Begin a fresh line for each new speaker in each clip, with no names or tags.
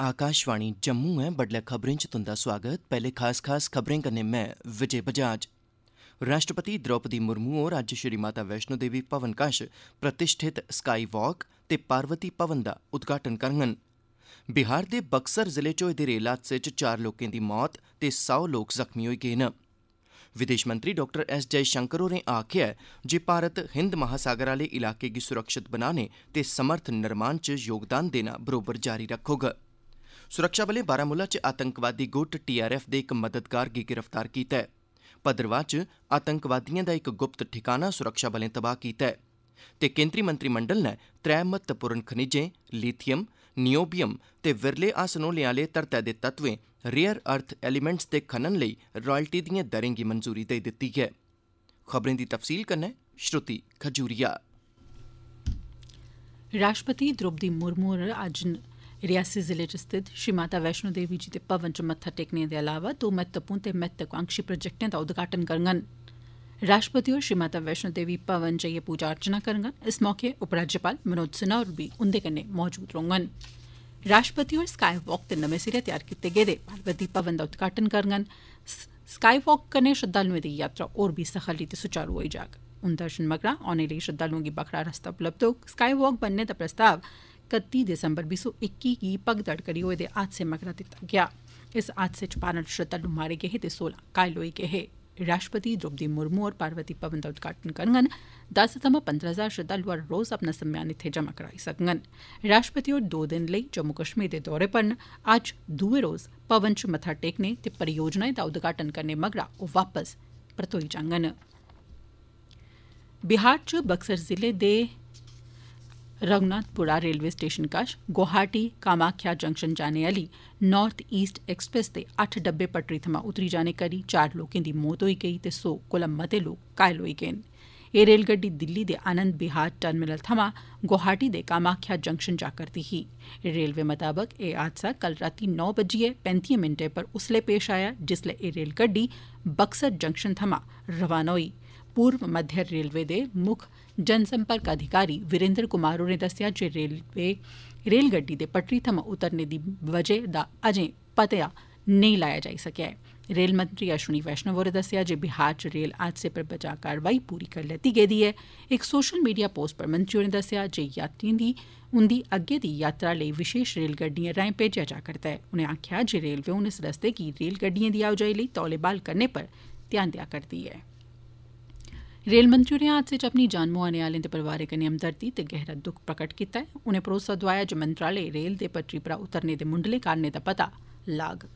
आकाशवाणी जम्मू ऐ बड्डलै खबरें च तुंदा सोआगत पैहले खास खास खबरें कन्नै मैं विजय बजाज राष्ट्रपति द्रौपदी मुर्मू होर अज्ज श्री माता वैष्णो देवी भवन कश प्रतिष्ठित स्काई वॉक ते पार्वती भवन दा उद्घाटन करङन बिहार दे बक्सर जिले च होए दे रेल हादसे च चार लोकें दी मौत ते सौ लोक जख्मी होई गे न विदेश मंत्री डॉ एस जयशंकर होरें आखेआ ऐ जे भारत हिंद महासागर आह्ले इलाके गी सुरक्षित बनाने ते समर्थ निर्माण च योगदान देना बरोबर जारी रखोगा सुरक्षाबलें बारामूला च आतंकवादी गुट टीआरएफ दे इक मददगार गी गिरफ्तार कीता ऐ भद्रवाह च आतंकवादियें दा इक गुप्त ठिकाना सुरक्षाबलें तबाह कीता ऐ ते केंद्री मंत्रिमंडल ने त्रै महत्वपूर्ण खनिजें लिथियम नियोबियम ते विरले हासन होने आह्ले धरतै दे तत्वें रेयर अर्थ एलिमेंट्स दे खनन लेई रॉयल्टी दिएं दरें गी मंजूरी देई दित्ती ऐ खबरें दी तफसील कन्नै श्रुति खजूरिया
राष्ट्रपति द्रौपदी मुर्मू होर अज्ज रियासी जिले च स्थित श्री माता वैष्णो देवी जी दे भवन च मत्था टेकने दे अलावा दो महत्वपूर्ण ते महत्वाकांक्षी प्रोजेक्टें दा उद्घाटन करङन राष्ट्रपति होर श्री माता वैष्णो देवी भवन जाइयै पूजा अर्चना करङन इस मौके उपराज्यपाल मनोज सिन्हा होर भी उन्दे कन्नै मौजूद रौङन राष्ट्रपति होर स्काई वॉक के नमें सिरे तैयार कीते गेदे पार्वती भवन दा उद्घाटन करङन स्काई वॉक कन्नै श्रद्धालुएं दी यात्रा होर भी सखली ते सुचारू होई जाग उन दर्शन मगरा औने लेई श्रद्धालुएं गी बक्खरा रस्ता उपलब्ध होग स्काई वॉक बनने दा प्रस्ताव कत्ती दिसंबर बीह् सौ इक्की गी भगदड़ करी होए दे हादसे मगरा दिता गया इस हादसे च पारण श्रद्धालु मारे गए हे ते सोलह घायल होई गए हे राष्ट्रपति द्रौपदी मुर्मू और पार्वती भवन का उद्घाटन कर दस थमां पंद्रह हजार श्रद्धालु हर रोज अपना सम्मान इत्थें जमा कराई सकङन राष्ट्रपति होर दो दिन लेई जम्मू कश्मीर दे दौरे पर न अज्ज दुए रोज भवन च मत्था टेकने ते परियोजनाएं दा उद्घाटन करने मगरा ओह् वापस परतोई जा बिहार च बक्सर जिले दे रघुनाथपुरा रेलवे स्टेशन कश गुवाहाटी कामाख्या जंक्शन जाने आली नार्थ ईस्ट एक्सप्रेस दे अट्ठ डब्बे पटरी थमां उतरी जाने करी चार लोकें दी मौत होई गेई ते सौ कोला मते लोक घायल होई गे न एह् रेलगड्डी दिल्ली दे आनंद बिहार टर्मिनल थमां गुवाहाटी दे कामाख्या जंक्शन जा करदी ही रेलवे मताबक एह् हादसा कल रातीं नौ बजिए पैंतीय मिंटें पर उसलै पेश आया जिसलै एह् रेलगड्डी बक्सर जंक्शन थमां रवाना होई पूर्व मध्य रेलवे दे मुक्ख जनसंपर्क अधिकारी वीरेन्द्र कुमार होरें दस्सेआ जे रेलगड्डी दे पटरी थमां उतरने दी वजह दा अजें पता नहीं लाया जाई सकेआ ऐ रेल मंत्री अश्विनी वैष्णव होरें दस्सेआ जे बिहार च रेल हादसे पर बचाव कार्रवाई पूरी करी लैती गेदी ऐ इक सोशल मीडिया पोस्ट पर मंत्री होरें दस्सेआ जे यात्रिएं गी उंदी अग्गे दी यात्रा लेई विशेष रेलगड्डिएं राएं भेजेआ जा करदा ऐ उनें आखेआ जे रेलवे हून इस रस्ते गी रेलगड्डिएं दी आओजाई लेई तौले ब्हाल करने पर ध्यान देआ करदी ऐ रेल मंत्री होरें हादसे च अपनी जान मुआने आह्लें दे परोआरें कन्नै हमदर्दी ते गहरा दुख प्रकट कीता ऐ उनें भरोसा दोआया जे मंत्रालय रेल दे पटरी परा उतरने दे मुंडले कारणें दा पता लाग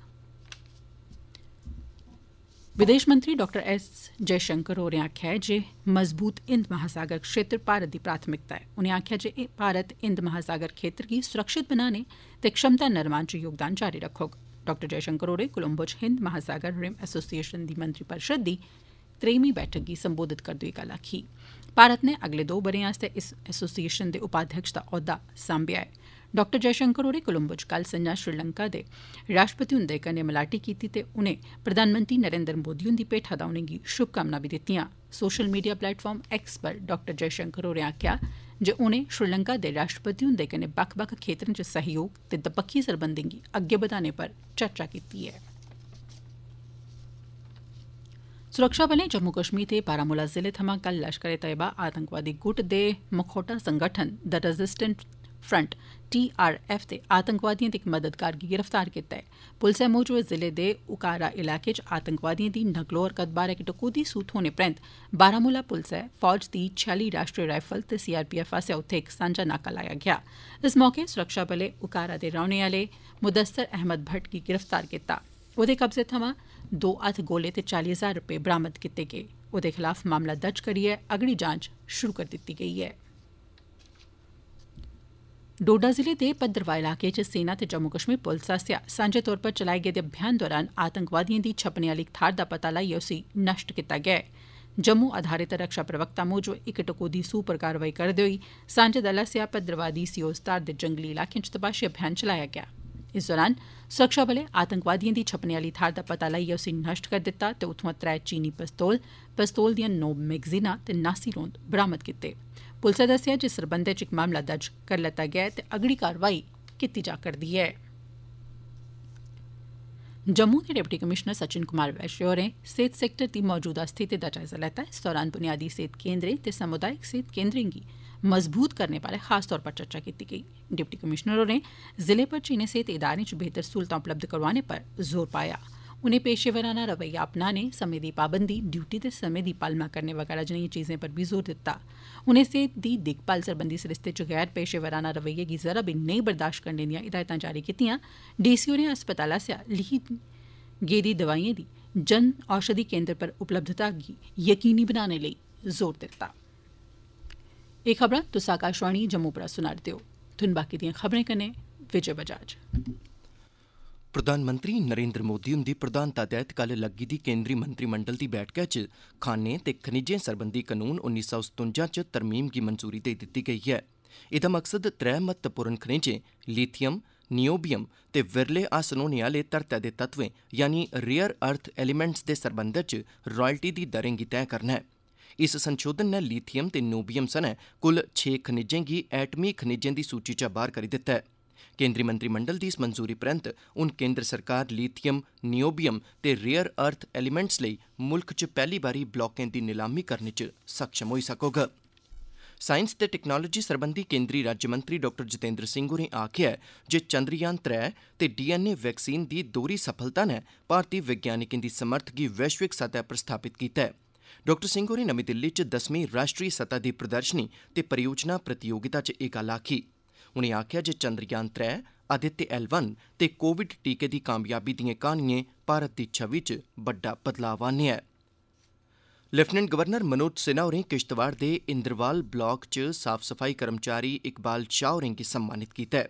विदेश मंत्री डॉक्टर एस जयशंकर होरें आखेआ ऐ जे मजबूत हिंद महासागर क्षेत्र भारत दी प्राथमिकता ऐ उनें आखेआ जे भारत हिंद महासागर क्षेत्र गी सुरक्षित बनाने ते क्षमता निर्माण च योगदान जारी रखोग डॉ जयशंकर होरें कोलंबो च हिंद महासागर रिम एसोसिएशन दी मंत्री परिषद दी त्रेईमीं बैठक गी संबोधित करदे होई गल्ल आखी भारत ने अगले दो ब'रें आस्तै इस एसोसिएशन दे उपाध्यक्ष दा औह्दा सांभेआ ऐ डॉ जयशंकर होरें कोलम्बो च कल संझा श्रीलंका दे राष्ट्रपति हुन्दे कन्नै मलाटी कीती ते उनें प्रधानमंत्री नरेन्द्र मोदी हुंदी भेठा दा उनेंगी शुभकामनां बी दित्तियां सोशल मीडिया प्लेटफार्म एक्स पर डॉ जयशंकर होरें आक्खेआ जे उनें श्रीलंका दे राष्ट्रपति हुंदे कन्नै बक्ख बक्ख खेत्तरें च सहयोग ते दपक्खी सरबंधें गी अग्गे बधाने पर चर्चा कीती ऐ सुरक्षाबलें जम्मू कश्मीर दे बारामूला जिले थमां कल लश्करे तैयबा आतंकवादी गुट दे मखौटा संगठन द रेजिस्टेंट फ्रंट टीआरएफ दे आतंकवादियों दी इक मददगार गी गिरफ्तार कीता है पुलसै मूजब जिले दे उकारा इलाके च आतंकवादियों दी नकलो हरकत बारे इक टकोदी सूह थ्होने परैंत बारामूला पुलिस फौज दी छियाली राष्ट्रीय राइफल ते सीआरपीएफ आसेआ उत्थे इक सांझा नाका लाया गया इस मौके सुरक्षा सुरक्षाबलें उकारा दे रौने आए मुदस्सर अहमद भट्ट गी गिरफ्तार कीता कब्जे थमां दो हथ गोले ते चाली हजार रपे बरामद कीते गए खिलाफ मामला दर्ज करियै अगड़ी जांच शुरू करी दित्ती गई है डोडा जिले दे भद्रवाह इलाके च सेना ते जम्मू कश्मीर पुलस आसेआ सांझे तौर पर चलाए गेदे अभियान दौरान आतंकवादिएं दी छपने आली थाहर दा पता लाइयै उसी नष्ट कीता गेआ जम्मू आधारित रक्षा प्रवक्ता मूजब इक टकोदी सूह पर कार्रवाई करदे होई सांझे दल आसेआ भद्रवाह दी सियोज धार दे जंगली इलाकें च तपाशी अभियान चलाया गेआ इस दौरान सुरक्षाबलें आतंकवादिएं दी छपने आली थाहर दा पता लाइयै उसी नष्ट करी दित्ता ते उत्थुआं त्रै चीनी पस्तौल पस्तौल दिआं नौ मैगजीनां ते नासी रोंद बरामद कीते पुलिस दस्सेआ जे इस सरबंधै च इक मामला दर्ज करी लैता गेआ ऐ ते अगड़ी कार्रवाई कीती जा करदी ऐ जम्मू दे डिप्टी कमीशनर सचिन कुमार वैश्य होरें सेहत सैक्टर दी मौजूदा स्थिति दा जायजा लैता इस दौरान बुनियादी सेहत केन्द्रें ते समुदायिक सेहत केन्द्रें गी मजबूत करने बारे खास तौर पर चर्चा कीती गेई डिप्टी कमीशनर होरें जिले भर च इनें सेहत इदारें च बेहतर सहूलतां उपलब्ध करोआने पर जोर पाया ऐ उन्हें पेशेवराना रवैया अपनाने समें दी पाबंदी ड्यूटी ते समें दी पालना करने वगैरह जनेही चीजें पर भी जोर दित्ता उनें सेहत दी देखभाल सरबंधी सरिस्ते च गैर पेशेवराना रवैये गी जरा भी नेईं बर्दाश्त करने दियां हिदायतां जारी कीतियां डीसी होरें अस्पताल आसेआ लिखी गेदी दवाइयें दी जन औषधि केन्द्र पर उपलब्धता गी यकीनी बनाने लेई जोर दित्ता एह् खबरां तुस आकाशवाणी जम्मू परा सुना करदे ओ धुन बाकी दियें खबरें कन्नै विजय बजाज
ਪ੍ਰਧਾਨ ਮੰਤਰੀ ਨਰਿੰਦਰ ਮੋਦੀ ਹੁੰਦੀ ਪ੍ਰਧਾਨਤਾ ਤਹਿਤ ਕੱਲ ਲੱਗੀ ਦੀ ਕੇਂਦਰੀ ਮੰਤਰੀ ਮੰਡਲ ਦੀ ਬੈਠਕ 'ਚ ਖਾਨੇ ਤੇ ਖਣਿਜੇ ਸਰਬੰਧੀ ਕਾਨੂੰਨ 1957 'ਚ ਤਰਮੀਮ ਦੀ ਮਨਜ਼ੂਰੀ ਦੇ ਦਿੱਤੀ ਗਈ ਹੈ। ਇਹਦਾ ਮਕਸਦ ਤ੍ਰੈ ਮਹੱਤਵਪੂਰਨ ਖਣਿਜੇ ਲੀਥੀਅਮ, ਨਿਓਬੀਅਮ ਤੇ ਵਿਰਲੇ ਆਸਨੋਨੇ ਵਾਲੇ ਤਰਤ ਦੇ ਤੱਤਵੇ ਯਾਨੀ ਰੇਅਰ ਅਰਥ ਐਲੀਮੈਂਟਸ ਦੇ ਸਰਬੰਧ 'ਚ ਰਾਇਲਟੀ ਦੀ ਦਰਾਂ ਗੀ ਤੈਅ ਕਰਨਾ ਹੈ। ਇਸ ਸੰਸ਼ੋਧਨ ਨੇ ਲੀਥੀਅਮ ਤੇ ਨੋਬੀਅਮ ਸਣੇ ਕੁੱਲ 6 ਖਣਿਜੇ ਗੀ ਐਟਮੀ ਖਣਿਜੇ ਦੀ ਸੂਚੀ 'ਚ ਬਾਹਰ ਕਰ ਦਿੱਤਾ ਹੈ। ਕੇਂਦਰੀ ਮੰਤਰੀ ਮੰਡਲ ਦੀ ਇਸ ਮਨਜ਼ੂਰੀ ਪ੍ਰੰਤ ਹੁਣ ਕੇਂਦਰ ਸਰਕਾਰ ਲੀਥੀਅਮ, ਨਿਓਬੀਅਮ ਤੇ ਰੇਅਰ ਅਰਥ ਐਲੀਮੈਂਟਸ ਲਈ ਮੁਲਕ 'ਚ ਪਹਿਲੀ ਵਾਰੀ ਬਲਾਕਾਂ ਦੀ ਨਿਲਾਮੀ ਕਰਨ 'ਚ ਸਖਸ਼ਮ ਹੋਈ ਸਕੋਗਾ। ਸਾਇੰਸ ਤੇ ਟੈਕਨੋਲੋਜੀ ਸਰਬੰਧੀ ਕੇਂਦਰੀ ਰਾਜ ਮੰਤਰੀ ਡਾਕਟਰ ਜਤਿੰਦਰ ਸਿੰਘ ਹੋਰੇ ਆਖਿਆ ਜੇ ਚੰਦਰਯਾਨ 3 ਤੇ ਡੀਐਨਏ ਵੈਕਸੀਨ ਦੀ ਦੋਰੀ ਸਫਲਤਾ ਨੇ ਭਾਰਤੀ ਵਿਗਿਆਨਿਕਾਂ ਦੀ ਸਮਰਥਗੀ ਵੈਸ਼ਵਿਕ ਸਤਾ ਪਰ ਸਥਾਪਿਤ ਕੀਤਾ ਹੈ। ਡਾਕਟਰ ਸਿੰਘ ਹੋਰੇ ਨਵੀਂ ਦਿੱਲੀ 'ਚ 10ਵੀਂ ਰਾਸ਼ਟਰੀ ਸਤਾ ਦੀ ਪ੍ਰਦਰਸ਼ਨੀ ਤੇ ਪਰਯੋਜਨਾ ਪ੍ਰਤੀਯੋਗਿਤਾ 'ਚ ਇਹ ਗੱਲ ਆਖੀ। उनें आखेआ जे चंद्रयान त्रै आदित्य एल वन ते कोविड टीके दी कामयाबी दिएं क्हानिएं भारत दी छवि च बड्डा बदलाव आह्न्नेआ ऐ लेफ्टिनेंट गवर्नर मनोज सिन्हा होरें किश्तवाड़ दे इंद्रवाल ब्लाक च साफ सफाई कर्मचारी इकबाल शाह होरें गी सम्मानित कीता ऐ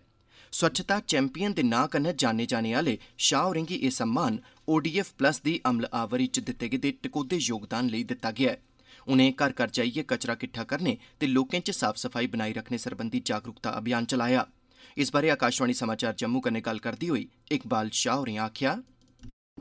स्वच्छता चैंपियन दे नां कन्नै जाने जाने आह्ले शाह होरें गी एह् सम्मान ओडीएफ प्लस दी अमलावरी च दित्ते गेदे टकोह्दे योगदान लेई दित्ता गेआ ऐ उनें घर घर जाइयै कचरा किट्ठा करने ते लोकें च साफ सफाई बनाई रखने सरबंधी जागरूकता अभियान चलाया इस बारे आकाशवाणी समाचार जम्मू कन्नै गल्ल करदे होई इकबाल शाह होरें आखेआ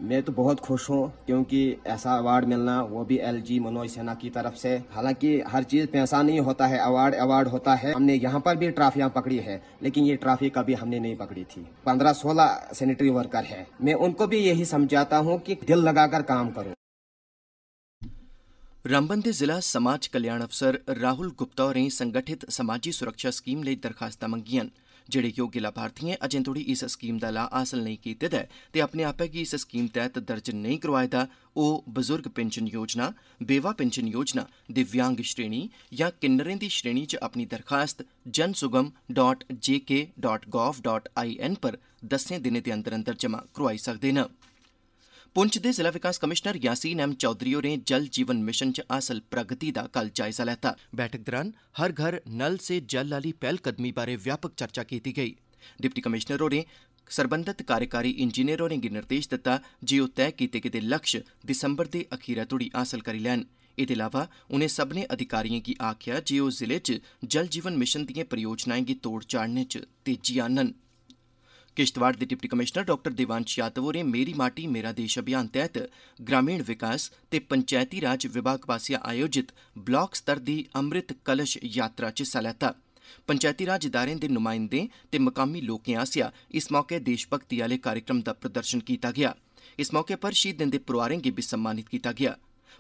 मैं तो बहुत खुश हूँ क्योंकि ऐसा अवार्ड मिलना वो भी एल जी मनोज सिन्हा की तरफ से हालांकि हर चीज पैसा नहीं होता है अवार्ड अवार्ड होता है हमने यहाँ पर भी ट्राफिया पकड़ी है लेकिन ये ट्राफी कभी हमने नहीं पकड़ी थी पंद्रह सोलह सैनिटरी वर्कर है मैं उनको भी यही समझाता हूँ कि दिल लगाकर काम करो ਰਾਮਬਨ ਦੇ ਜ਼ਿਲ੍ਹਾ ਸਮਾਜ ਕਲਿਆਣ ਅਫਸਰ ਰਾਹੁਲ ਗੁਪਤਾ ਹੋਰੇ ਸੰਗਠਿਤ ਸਮਾਜੀ ਸੁਰੱਖਿਆ ਸਕੀਮ ਲਈ ਦਰਖਾਸਤਾਂ ਮੰਗੀਆਂ ਜਿਹੜੇ ਕਿ ਉਹ ਲਾਭਾਰਥੀਆਂ ਅਜੇ ਤੋੜੀ ਇਸ ਸਕੀਮ ਦਾ ਲਾਭ ਹਾਸਲ ਨਹੀਂ ਕੀਤੇ ਦਾ ਤੇ ਆਪਣੇ ਆਪੇ ਕੀ ਇਸ ਸਕੀਮ ਤਹਿਤ ਦਰਜ ਨਹੀਂ ਕਰਵਾਇਆ ਦਾ ਉਹ ਬਜ਼ੁਰਗ ਪੈਨਸ਼ਨ ਯੋਜਨਾ ਬੇਵਾ ਪੈਨਸ਼ਨ ਯੋਜਨਾ ਦਿਵਿਆਂਗ ਸ਼੍ਰੇਣੀ ਜਾਂ ਕਿੰਨਰੇ ਦੀ ਸ਼੍ਰੇਣੀ 'ਚ ਆਪਣੀ ਦਰਖਾਸਤ jansugam.jk.gov.in ਪਰ 10 ਦਿਨੇ ਦੇ ਅੰਦਰ ਅੰਦਰ ਜਮ੍ਹਾਂ ਕਰਵਾਈ ਸਕਦੇ ਨੇ पुंछ दे जिला विकास कमिशनर यासीन एम चौधरी होरें जल जीवन मिशन च हासल प्रगति दा कल जायजा लैता बैठक दौरान हर घर नल से जल आली पहलकदमी बारे व्यापक चर्चा कीती गई डिप्टी कमिश्नर होरें सरबंधत कार्यकारी इंजीनियर होरें गी निर्देश दित्ता जे ओह् तय कीते गेदे लक्ष्य दिसंबर दे अखीरै तोड़ी हासल करी लैन एह्दे अलावा उनें सब्मनें अधिकारिएं गी आखेआ जे ओह् जिले च जल जीवन मिशन दिएं परियोजनाएं गी तोड़ चाढ़ने च तेजी आह्नन किश्तवाड़ दे deputy commissioner doctor Devansh Yadav होरें मेरी माटी मेरा देश अभियान तैह्त ग्रामीण विकास ते पंचैती राज विभाग पासेआ आयोजित ब्लाक स्तर दी अमृत कलश यात्रा च हिस्सा लैता पंचैती राज इदारें दे नुमाइंदें ते मकामी लोकें आसेआ इस मौके देश भगती आह्ले कार्यक्रम दा प्रदर्शन कीता गेआ इस मौके पर शहीदें दे परोआरें गी बी सम्मानित कीता गेआ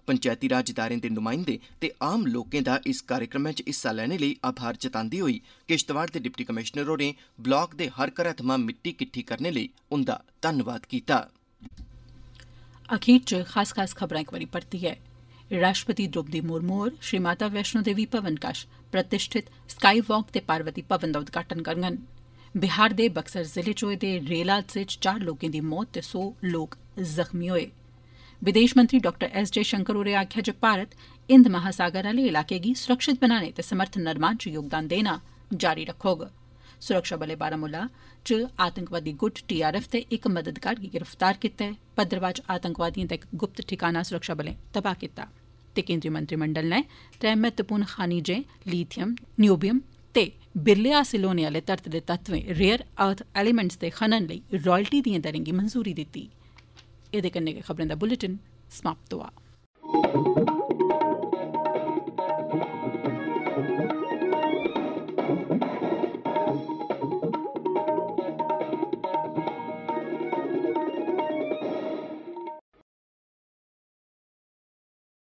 ਪੰਚਾਇਤੀ ਰਾਜ ਇਦਾਰਿਆਂ ਦੇ ਨੁਮਾਇੰਦੇ ਤੇ ਆਮ ਲੋਕਾਂ ਦਾ ਇਸ ਕਾਰਜਕ੍ਰਮ ਵਿੱਚ ਹਿੱਸਾ ਲੈਣ ਲਈ ਆਭਾਰ ਜਤਾਉਂਦੀ ਹੋਈ ਕਿਸ਼ਤਵਾੜ ਦੇ ਡਿਪਟੀ ਕਮਿਸ਼ਨਰ ਹੋਰੇ ਬਲਾਕ ਦੇ ਹਰ ਘਰ ਮਿੱਟੀ ਇਕੱਠੀ ਕਰਨ ਲਈ ਉਹਦਾ ਧੰਨਵਾਦ ਕੀਤਾ
ਅਖੀਰ 'ਚ ਖਾਸ-ਖਾਸ ਖਬਰਾਂ ਇੱਕ ਵਾਰੀ ਪੜਤੀ ਹੈ ਰਾਸ਼ਟਰਪਤੀ ਦ੍ਰੋਪਦੀ ਮੁਰਮੂਰ ਸ਼੍ਰੀ ਮਾਤਾ ਵੈਸ਼ਨੋ ਦੇਵੀ ਭਵਨ ਕਸ਼ ਪ੍ਰਤਿਸ਼ਠਿਤ ਸਕਾਈ ਵਾਕ ਤੇ ਪਾਰਵਤੀ ਭਵਨ ਦਾ ਉਦਘਾਟਨ ਕਰਨਗੇ ਬਿਹਾਰ ਦੇ ਬਕਸਰ ਜ਼ਿਲ੍ਹੇ 'ਚ ਹੋਏ ਦੇ ਰੇਲ ਹਾਦਸੇ 'ਚ ਲੋਕਾਂ ਦੀ ਮੌਤ ਤੇ 100 ਲੋਕ ਜ਼ਖਮੀ ਹੋਏ विदेश मंत्री डॉ एस जयशंकर होरें आक्खेआ जे भारत हिंद महासागर आले इलाके गी सुरक्षित बनाने ते समर्थ निर्माण च योगदान देना जारी रक्खोग सुरक्षाबलें बारामूला च आतंकवादी गुट टीआरएफ ते इक मददगार गी गिरफ्तार कीता ऐ भद्रवाह च आतंकवादिएं दा इक गुप्त ठिकाना सुरक्षाबलें तबाह कीता ते केंद्रीय मंत्रिमंडल ने त्रै महत्वपूर्ण खानिजें लिथियम न्यूबियम ते बिरले हासिल होने आले धरत दे तत्वें रेयर अर्थ एलिमेंट्स दे खनन लेई रॉयल्टी दिएं दरें गी मंजूरी दित्ती इदे कन्नै खबरें दा बुलेटिन समाप्त होआ